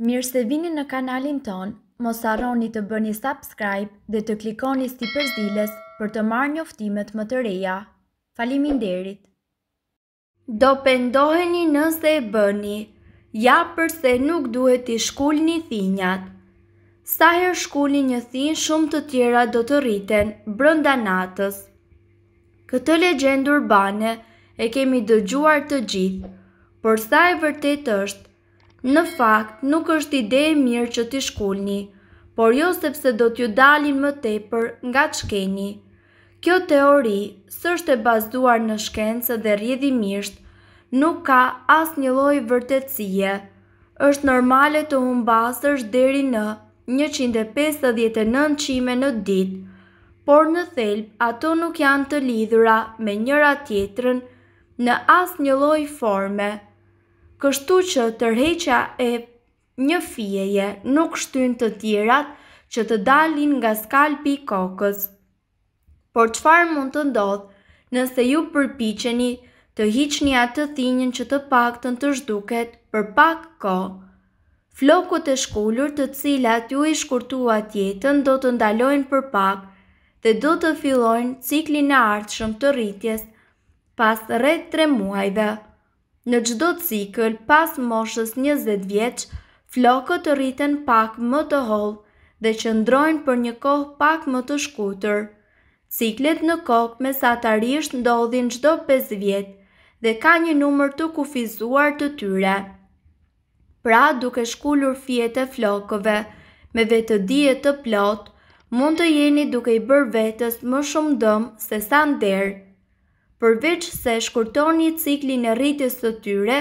Mirë se vini në kanalin ton, mos arroni të bëni subscribe dhe të klikoni sti përzdiles për të marrë një më të reja. Falimin derit! Do pendoheni nëse e bëni, ja përse nuk duhet i shkull një thinjat. Sa her shkull një thin shumë të tjera do të rriten brënda natës. Këtë legendur bane e kemi dëgjuar të gjithë, por sa e vërtet është, Në fakt, nuk është ide e mirë që t'i shkullni, por jo sepse do t'ju dalin më tepër nga shkeni. Kjo teori, së është e bazuar në shkencë dhe rjedhimisht, nuk ka as një loj vërtetësie. është normale të humbasësh deri në 159 qime në ditë, por në thelb ato nuk janë të lidhura me njëra tjetrën në as një loj forme kështu që tërheqja e një fijeje nuk shtyn të tjerat që të dalin nga skalpi kokës. Por qëfar mund të ndodhë nëse ju përpiqeni të hiqni atë të thinjën që të pak të në të shduket për pak ko? Flokut e shkullur të cilat ju i shkurtua tjetën do të ndalojnë për pak dhe do të fillojnë ciklin e ardhshëm të rritjes pas rreth 3 muajve. Në gjdo cikl, pas moshës 20 vjeq, flokët të rriten pak më të hollë dhe që ndrojnë për një kohë pak më të shkutër. Ciklet në kokë me satarisht ndodhin gjdo 5 vjetë dhe ka një numër të kufizuar të tyre. Pra duke shkullur fjetë e flokëve, me vetë dhjet të plotë, mund të jeni duke i bërë vetës më shumë dëmë se sa ndërë përveç se shkurtoni ciklin e rritjes të tyre,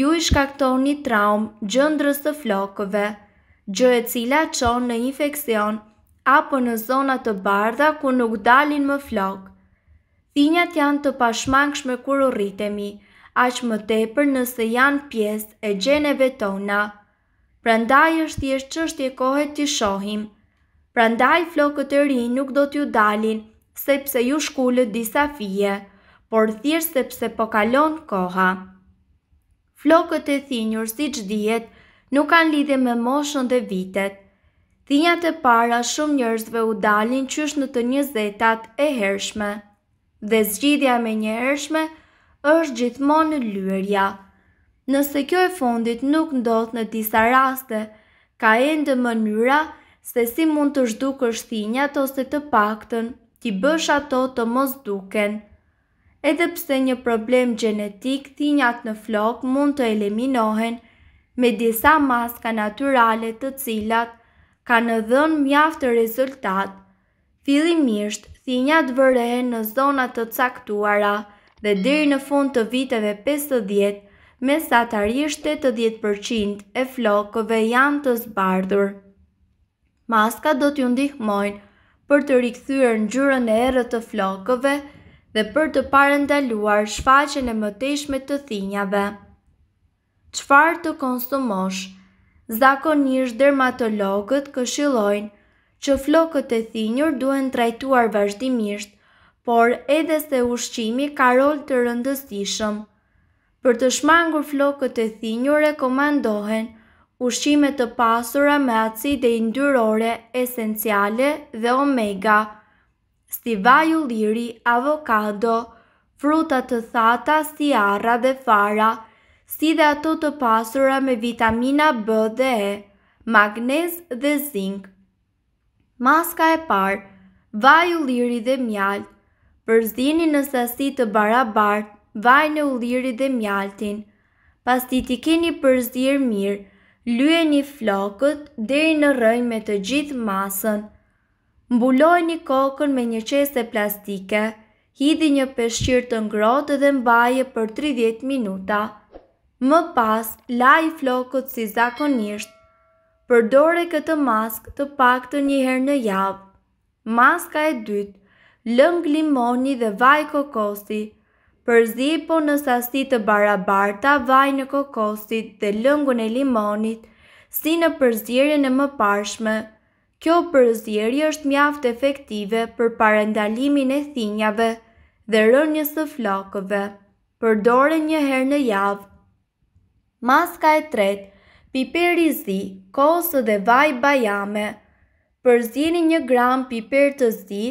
ju i shkaktoni traum gjëndrës të flokëve, gjë e cila qonë në infekcion apo në zonat të bardha ku nuk dalin më flokë. Thinjat janë të pashmangshme kur u rritemi, aq më tepër nëse janë pjesë e gjeneve tona. Prandaj është thjesht çështje kohe të shohim. Prandaj flokët e rinj nuk do t'ju dalin sepse ju shkullët disa fije por thjesht sepse po kalon koha. Flokët e thinjur, si që dihet, nuk kanë lidhe me moshën dhe vitet. Thinjat e para shumë njërzve u dalin qysh në të njëzetat e hershme. Dhe zgjidhja me një hershme është gjithmonë në lyërja. Nëse kjo e fondit nuk ndodhë në disa raste, ka ndë mënyra se si mund të zhduk është thinjat ose të pakten, ti bësh ato të mos duken edhe pse një problem genetik thinjat në flok mund të eliminohen me disa maska naturale të cilat kanë dhënë mjaft të rezultat. Fillimisht thinjat vërehen në zona të caktuara dhe deri në fund të viteve 50 mesatarisht 80% e flokëve janë të zbardhur. Maska do t'ju ndihmojnë për të rikthyer ngjyrën e errët të flokëve, dhe për të parendaluar shfaqen e mëtejshme të thinjave. Qfar të konsumosh? Zakonisht dermatologët këshilojnë që flokët e thinjur duhen trajtuar vazhdimisht, por edhe se ushqimi ka rol të rëndësishëm. Për të shmangur flokët e thinjur rekomandohen ushqime të pasura me acide indyrore, esenciale dhe omega si vaju liri, avokado, fruta të thata si arra dhe fara, si dhe ato të pasura me vitamina B dhe E, magnez dhe zinc. Maska e parë, vaj u liri dhe mjalt përzini në sasi të barabartë, vaj në u liri dhe mjaltin. Pas ti ti keni përzir mirë, një flokët dhe në rëjme me të gjithë masën. Mbuloj një kokën me një qese plastike, hidi një peshqir të ngrotë dhe mbaje për 30 minuta. Më pas, laj flokot si zakonisht. Përdore këtë mask të pak të njëherë në javë. Maska e dytë, lëng limoni dhe vaj kokosi. përzi po në sasi të barabarta, vaj në kokosit dhe lëngun e limonit, si në përzirje në më pashme. Kjo përzierje është mjaft efektive për parendalimin e thinjave dhe rënjës të flokëve. Përdore një herë në javë. Maska e tret, piper i zi, kosë dhe vaj bajame. Përzjeri një gram piper të zi,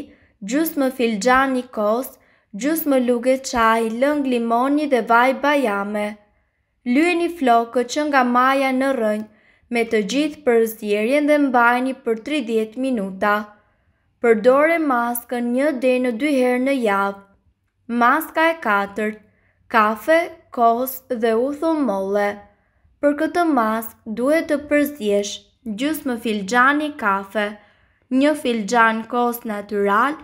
gjusë më filgjani kosë, gjusë më luge qaj, lëng limoni dhe vaj bajame. Lueni flokë që nga maja në rënjë, me të gjithë për zjerjen dhe mbajni për 30 minuta. Përdore maskën një dhe në dy herë në javë. Maska e katërt, kafe, kos dhe u molle. Për këtë mask duhet të përzjesh gjus më filxani kafe, një filxan kos natural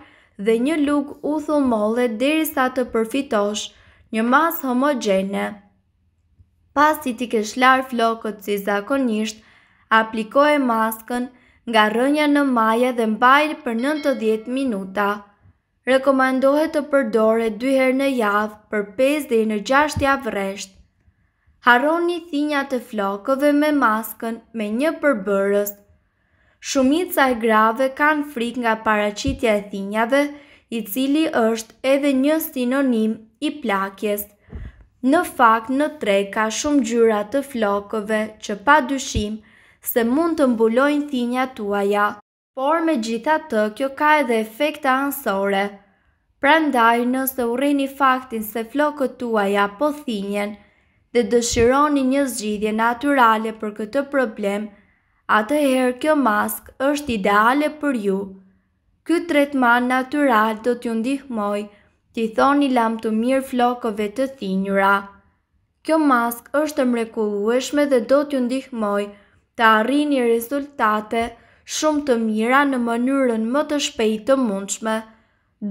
dhe një luk u molle dhe të përfitosh një mas homogene. Pasi ti kesh larë flokët si zakonisht, aplikoje maskën nga rënja në maja dhe mbajrë për 90 minuta. Rekomandohet të përdore 2 herë në javë për 5 dhe në 6 javë reshtë. një thinja të flokëve me maskën me një përbërës. Shumica e grave kanë frik nga paracitja e thinjave, i cili është edhe një sinonim i plakjes. Në fakt në tre ka shumë gjyra të flokëve që pa dyshim se mund të mbulojnë thinja tuaja, por me gjitha të kjo ka edhe efekta ansore. Pra ndaj nëse urreni faktin se flokët tuaja po thinjen dhe dëshironi një zgjidhje naturale për këtë problem, atëherë kjo mask është ideale për ju. Ky tretman natural do t'ju ndihmojë ti thoni lam të mirë flokove të thinjura. Kjo mask është mrekullueshme dhe do t'ju ndihmoj të arrini rezultate shumë të mira në mënyrën më të shpejtë të mundshme,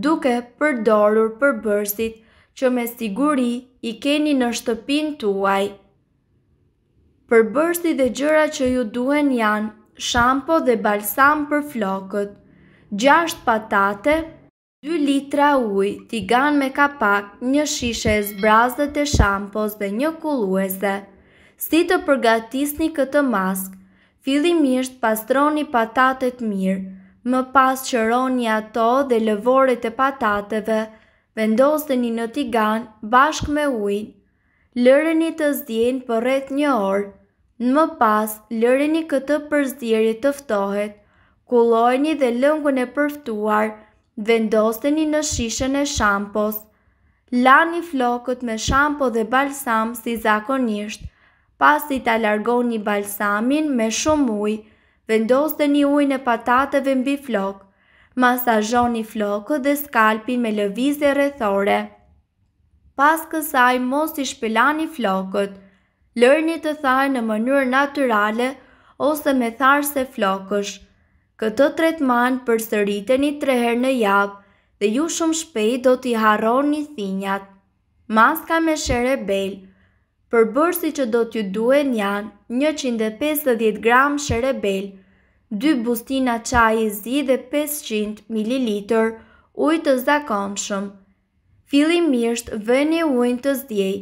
duke përdorur përbërësit që me siguri i keni në shtëpin tuaj. Përbërësit dhe gjëra që ju duhen janë shampo dhe balsam për flokët, 6 patate, 2 litra uj, tigan me kapak, një shishe zbrazët e shampos dhe një kulueze. Si të përgatisni këtë mask, fillimisht pastroni patatet mirë, më pas qëroni ato dhe lëvorit e patateve, vendosteni në tigan bashk me ujnë, lëreni të zdjen për rreth një orë, në më pas lëreni këtë përzdjeri të ftohet, kulojni dhe lëngun e përftuar vendoseni në shishën e shampos. Lani flokët me shampo dhe balsam si zakonisht, pas i ta largon një balsamin me shumë uj, vendoste një uj në patateve mbi flokë. masajon një flokë dhe skalpin me lëvizje rethore. Pas kësaj mos i shpilan një flokët, lërni të thaj në mënyrë naturale ose me tharë se flokësh. Këtë tretman për sëriteni tre herë në javë dhe ju shumë shpejt do t'i harroni thinjat. Maska me shere bel, përbërë si që do t'ju duen janë 150 gram shere 2 bustina qaj i zi dhe 500 ml ujtë të zakonshëm. Filimisht vëni ujnë të zdjej,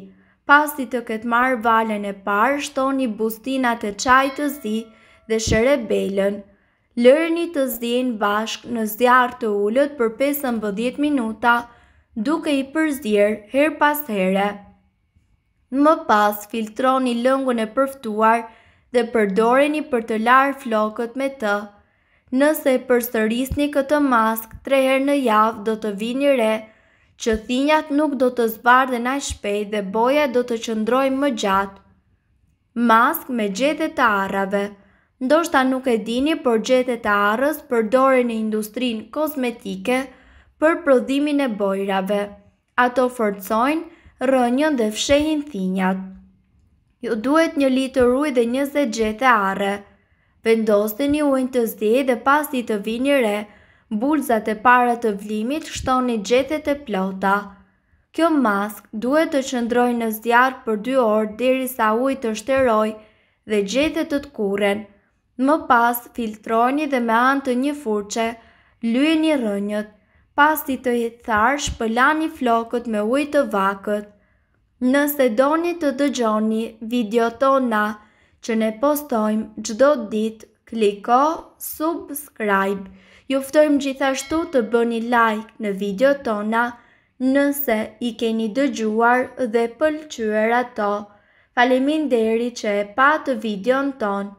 pasi të këtë marë valen e parë shtoni bustinat e qaj të zi dhe shere belën lërëni të zdin bashk në zdiar të ullët për 15 minuta, duke i përzdirë her pas herë. Më pas, filtroni lëngu në përftuar dhe përdoreni për të larë flokët me të. Nëse përstërisni këtë mask, tre herë në javë do të vini re, që thinjat nuk do të zbardhe në shpej dhe boja do të qëndroj më gjatë. Mask me gjete të arave Ndoshta nuk e dini, por të e arrës përdoren në industrinë kozmetike për prodhimin e bojrave. Ato forcojnë rënjën dhe fshehin thinjat. Ju duhet një litër ujë dhe një gjete arre. Vendoste një ujnë të zdi dhe pas të vini re, bulzat e para të vlimit shtoni gjete e plota. Kjo mask duhet të qëndroj në zjarë për 2 orë diri sa ujtë të shteroj dhe gjete të të kuren. Më pas, filtroni dhe me anë të një furqe, luje një rënjët, pas ti të hitar shpëlani flokët me ujtë të vakët. Nëse doni të dëgjoni video tona që ne postojmë gjdo dit, kliko subscribe. Juftojmë gjithashtu të bëni like në video tona nëse i keni dëgjuar dhe pëlqyër ato. Falemin deri që e patë video në tonë